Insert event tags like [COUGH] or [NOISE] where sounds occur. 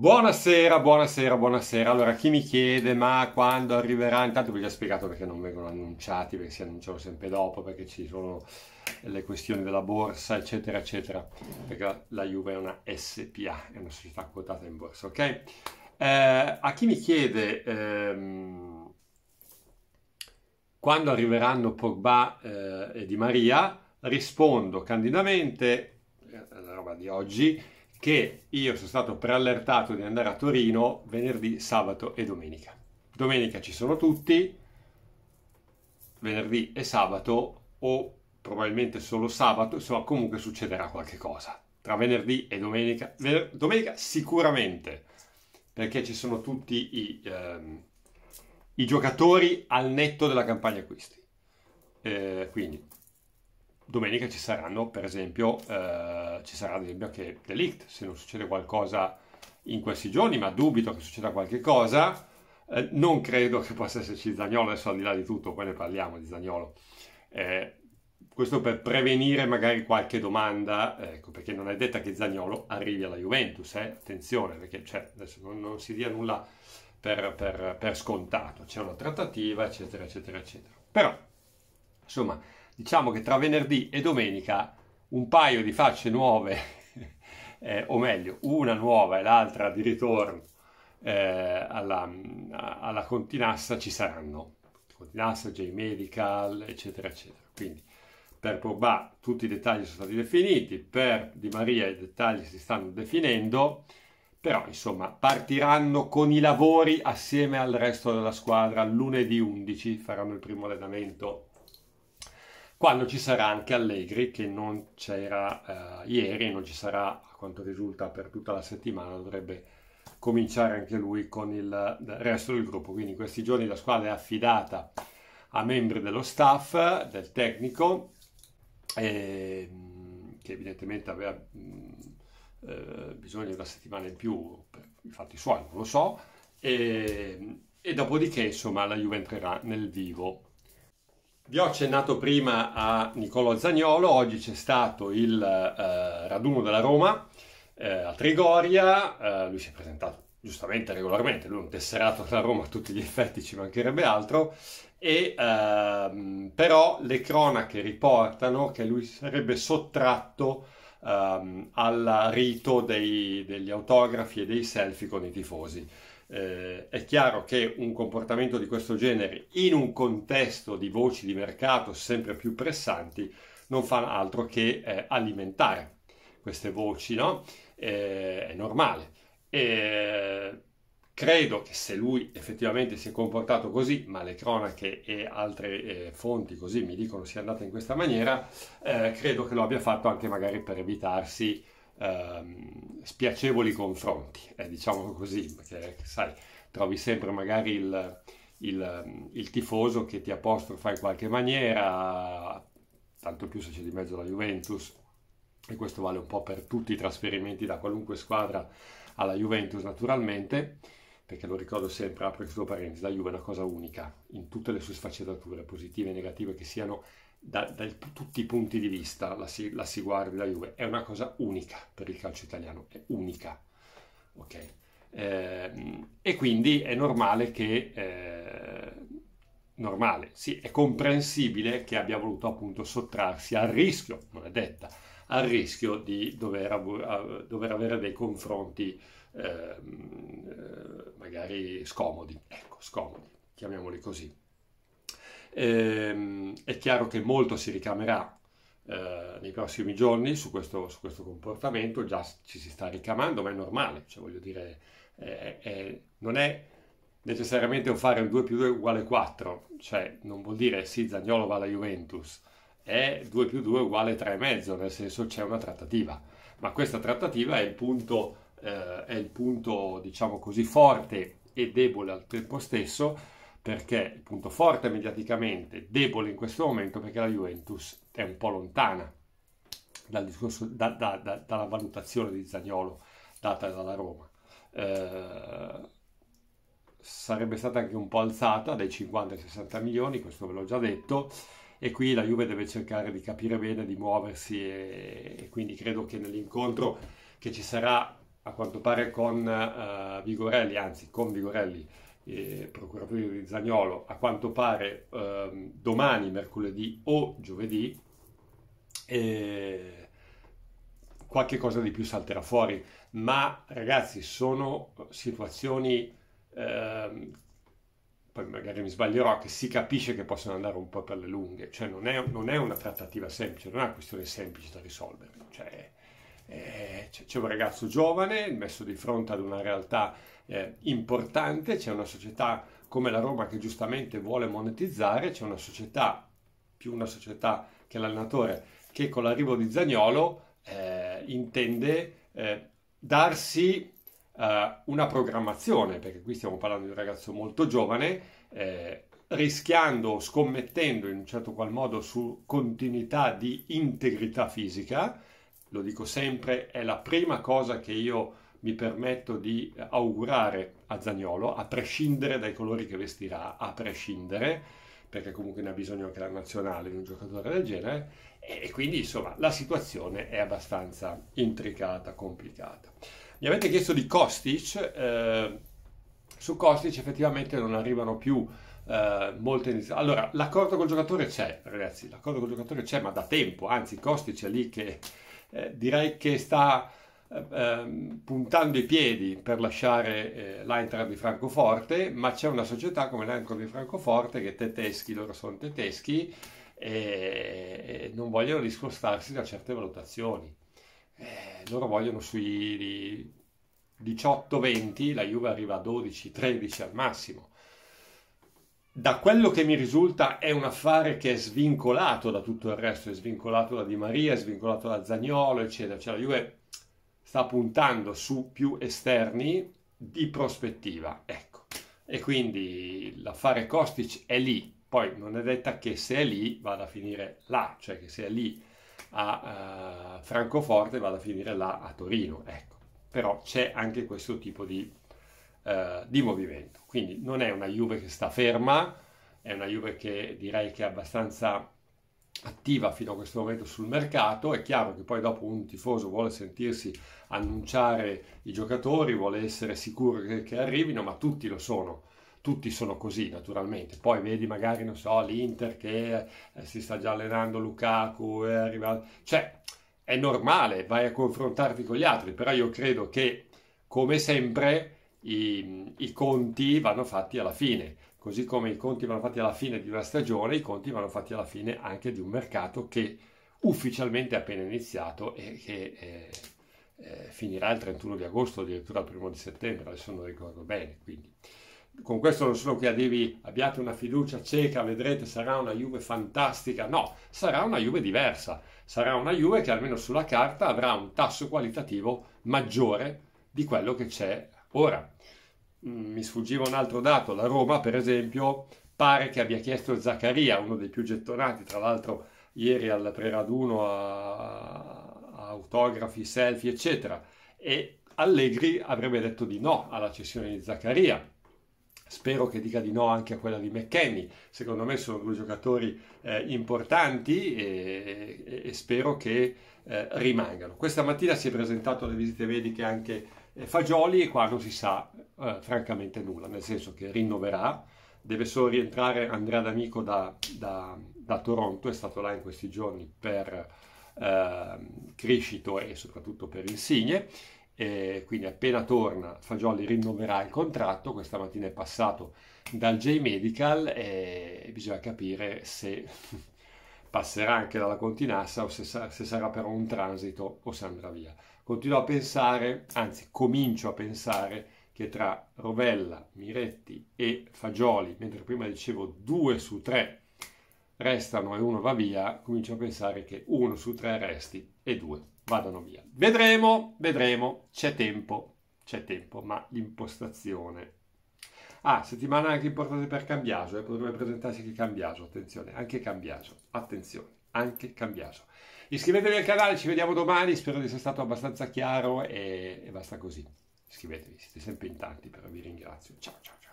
Buonasera, buonasera, buonasera. Allora, chi mi chiede ma quando arriverà? Intanto vi ho già spiegato perché non vengono annunciati, perché si annunciano sempre dopo, perché ci sono le questioni della borsa, eccetera, eccetera. Perché la Juve è una SPA, è una società quotata in borsa, ok? Eh, a chi mi chiede ehm, quando arriveranno Pogba eh, e Di Maria, rispondo candidamente, eh, la roba di oggi, che io sono stato preallertato di andare a Torino venerdì, sabato e domenica. Domenica ci sono tutti, venerdì e sabato o probabilmente solo sabato, insomma comunque succederà qualche cosa. Tra venerdì e domenica, vener- domenica sicuramente, perché ci sono tutti i, ehm, i giocatori al netto della campagna acquisti. Eh, quindi domenica ci saranno, per esempio, eh, ci sarà ad esempio anche Delict, se non succede qualcosa in questi giorni, ma dubito che succeda qualche cosa. Eh, non credo che possa esserci Zagnolo, adesso al di là di tutto, poi ne parliamo di Zagnolo. Eh, questo per prevenire magari qualche domanda, eh, ecco, perché non è detta che Zagnolo arrivi alla Juventus, eh? attenzione, perché cioè, adesso non, non, si dia nulla per, per, per scontato, c'è una trattativa, eccetera, eccetera, eccetera. Però, insomma, diciamo che tra venerdì e domenica un paio di facce nuove, [LAUGHS] eh, o meglio, una nuova e l'altra di ritorno eh, alla, alla continassa ci saranno. Continassa, J-Medical, eccetera, eccetera. Quindi per Pogba tutti i dettagli sono stati definiti, per Di Maria i dettagli si stanno definendo, però insomma partiranno con i lavori assieme al resto della squadra lunedì 11, faranno il primo allenamento quando ci sarà anche Allegri che non c'era eh, ieri non ci sarà a quanto risulta per tutta la settimana, dovrebbe cominciare anche lui con il resto del gruppo. Quindi in questi giorni la squadra è affidata a membri dello staff, del tecnico, eh, che evidentemente aveva eh, bisogno di una settimana in più per i fatti suoi, non lo so, e, ehm, e dopodiché insomma la Juve entrerà nel vivo vi ho accennato prima a Nicolo Zagnolo, oggi c'è stato il eh, raduno della Roma eh, a Trigoria, eh, lui si è presentato giustamente regolarmente, lui è un tesserato della Roma a tutti gli effetti, ci mancherebbe altro, e, ehm, però le cronache riportano che lui sarebbe sottratto ehm, al rito dei, degli autografi e dei selfie con i tifosi. Eh, è chiaro che un comportamento di questo genere in un contesto di voci di mercato sempre più pressanti non fa altro che eh, alimentare queste voci, no? Eh, è normale. E credo che se lui effettivamente si è comportato così, ma le cronache e altre eh, fonti così mi dicono sia andata in questa maniera, eh, credo che lo abbia fatto anche magari per evitarsi ehm, spiacevoli confronti, eh, diciamo così, perché sai, trovi sempre magari il, il, il tifoso che ti apostrofa in qualche maniera, tanto più se c'è di mezzo la Juventus, e questo vale un po' per tutti i trasferimenti da qualunque squadra alla Juventus naturalmente, perché lo ricordo sempre, apro e chiudo parentesi, la Juve è una cosa unica in tutte le sue sfaccettature, positive e negative che siano, da, da tutti i punti di vista la si, la si guardi la Juve, è una cosa unica per il calcio italiano, è unica. ok Eh, e quindi è normale che, eh, normale, sì, è comprensibile che abbia voluto appunto sottrarsi al rischio, non è detta, al rischio di dover, av- dover avere dei confronti ehm, eh, magari scomodi, ecco, scomodi, chiamiamoli così. E, ehm, è chiaro che molto si ricamerà eh, nei prossimi giorni su questo, su questo, comportamento, già ci si sta ricamando, ma è normale, cioè voglio dire, è, è, non è necessariamente un fare un 2 più 2 uguale 4, cioè non vuol dire sì Zagnolo va alla Juventus, è 2 più 2 uguale 3,5, nel senso c'è una trattativa, ma questa trattativa è il punto, eh, è il punto diciamo così, forte e debole al tempo stesso perché il punto forte mediaticamente, debole in questo momento perché la Juventus è un po' lontana dal discorso, da, da, da, dalla valutazione di Zagnolo data dalla Roma. Eh, sarebbe stata anche un po' alzata dai 50 ai 60 milioni, questo ve l'ho già detto, e qui la Juve deve cercare di capire bene, di muoversi e, e quindi credo che nell'incontro che ci sarà a quanto pare con uh, Vigorelli, anzi con Vigorelli, eh, procuratore di Zagnolo, a quanto pare eh, domani, mercoledì o giovedì, eh, qualche cosa di più salterà fuori. Ma ragazzi, sono situazioni, ehm, poi magari mi sbaglierò, che si capisce che possono andare un po' per le lunghe. Cioè non è, non è una trattativa semplice, non è una questione semplice da risolvere. Cioè, eh, c'è un ragazzo giovane messo di fronte ad una realtà eh, importante, c'è una società come la Roma che giustamente vuole monetizzare, c'è una società, più una società che l'allenatore, che con l'arrivo di Zagnolo eh, intende eh, darsi eh, una programmazione, perché qui stiamo parlando di un ragazzo molto giovane, eh, rischiando, scommettendo in un certo qual modo su continuità di integrità fisica, lo dico sempre, è la prima cosa che io mi permetto di augurare a Zagnolo, a prescindere dai colori che vestirà, a prescindere, perché comunque ne ha bisogno anche la nazionale di un giocatore del genere, e quindi insomma la situazione è abbastanza intricata, complicata. Mi avete chiesto di Kostic, eh, su Kostic effettivamente non arrivano più eh, molte iniziative. Allora, l'accordo col giocatore c'è, ragazzi, l'accordo col giocatore c'è, ma da tempo, anzi, Costi c'è lì che eh, direi che sta eh, ehm, puntando i piedi per lasciare eh, l'Eintracht di Francoforte, ma c'è una società come l'Eintracht di Francoforte che tedeschi, loro sono tedeschi, e, non vogliono discostarsi da certe valutazioni. Eh, loro vogliono sui 18-20, la Juve arriva a 12-13 al massimo da quello che mi risulta è un affare che è svincolato da tutto il resto, è svincolato da Di Maria, è svincolato da Zagnolo, eccetera. Cioè la Juve sta puntando su più esterni di prospettiva, ecco. E quindi l'affare Kostic è lì, poi non è detta che se è lì vada a finire là, cioè che se è lì a uh, Francoforte vada a finire là a Torino, ecco. Però c'è anche questo tipo di eh, di movimento. Quindi non è una Juve che sta ferma, è una Juve che direi che è abbastanza attiva fino a questo momento sul mercato, è chiaro che poi dopo un tifoso vuole sentirsi annunciare i giocatori, vuole essere sicuro che, che arrivino, ma tutti lo sono. Tutti sono così naturalmente, poi vedi magari, non so, l'Inter che eh, si sta già allenando, Lukaku è arrivato, cioè è normale, vai a confrontarti con gli altri, però io credo che come sempre i, i conti vanno fatti alla fine, così come i conti vanno fatti alla fine di una stagione, i conti vanno fatti alla fine anche di un mercato che ufficialmente è appena iniziato e che eh, eh, finirà il 31 di agosto, addirittura il primo di settembre, adesso non ricordo bene. Quindi. Con questo non sono qui a dirvi abbiate una fiducia cieca, vedrete sarà una Juve fantastica, no, sarà una Juve diversa, sarà una Juve che almeno sulla carta avrà un tasso qualitativo maggiore di quello che c'è Ora, mm, mi sfuggiva un altro dato, la Roma per esempio pare che abbia chiesto Zaccaria, uno dei più gettonati, tra l'altro ieri al preraduno a, a autografi, selfie, eccetera, e Allegri avrebbe detto di no alla cessione di Zaccaria. Spero che dica di no anche a quella di McKenny. Secondo me sono due giocatori eh, importanti e, e, e, spero che eh, rimangano. Questa mattina si è presentato alle visite mediche anche eh, Fagioli qua non si sa eh, francamente nulla, nel senso che rinnoverà, deve solo rientrare Andrea D'Amico da, da, da Toronto, è stato là in questi giorni per eh, Criscito e soprattutto per Insigne, e quindi appena torna Fagioli rinnoverà il contratto, questa mattina è passato dal J-Medical e bisogna capire se passerà anche dalla Continassa o se, se sarà però un transito o se andrà via. Continuo a pensare, anzi comincio a pensare, che tra Rovella, Miretti e Fagioli, mentre prima dicevo due su tre restano e uno va via, comincio a pensare che uno su tre resti e due vadano via. Vedremo, vedremo, c'è tempo, c'è tempo, ma l'impostazione Ah, settimana anche importante per Cambiaso, eh, potrebbe presentarsi anche Cambiaso, attenzione, anche Cambiaso, attenzione, anche Cambiaso. Iscrivetevi al canale, ci vediamo domani, spero di essere stato abbastanza chiaro e, e basta così. Iscrivetevi, siete sempre in tanti, però vi ringrazio. Ciao ciao ciao.